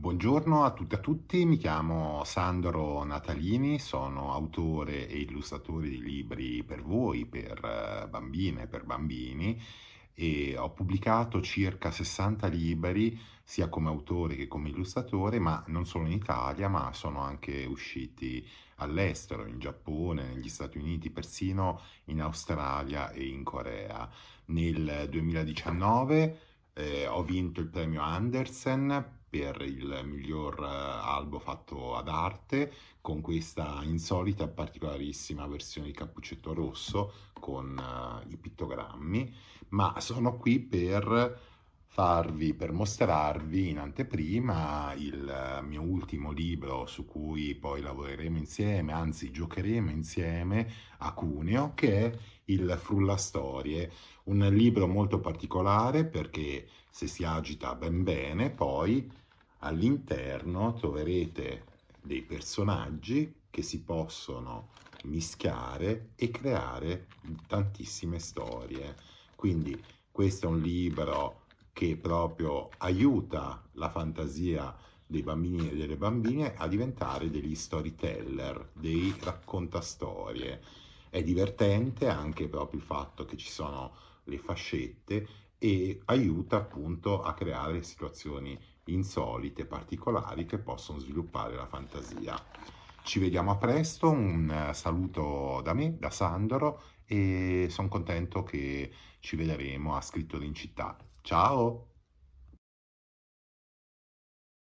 Buongiorno a tutti e a tutti, mi chiamo Sandro Natalini, sono autore e illustratore di libri per voi, per eh, bambine e per bambini e ho pubblicato circa 60 libri sia come autore che come illustratore, ma non solo in Italia, ma sono anche usciti all'estero, in Giappone, negli Stati Uniti, persino in Australia e in Corea. Nel 2019 eh, ho vinto il premio Andersen per il miglior albo fatto ad arte con questa insolita e particolarissima versione di Cappuccetto Rosso con uh, i pittogrammi, ma sono qui per farvi, per mostrarvi in anteprima il mio ultimo libro su cui poi lavoreremo insieme, anzi giocheremo insieme a Cuneo, che è il Frullastorie, un libro molto particolare perché se si agita ben bene poi all'interno troverete dei personaggi che si possono mischiare e creare tantissime storie. Quindi questo è un libro che proprio aiuta la fantasia dei bambini e delle bambine a diventare degli storyteller, dei raccontastorie. È divertente anche proprio il fatto che ci sono le fascette e aiuta appunto a creare situazioni insolite, particolari che possono sviluppare la fantasia. Ci vediamo a presto, un saluto da me, da Sandoro e sono contento che ci vedremo a Scrittori in città. Ciao!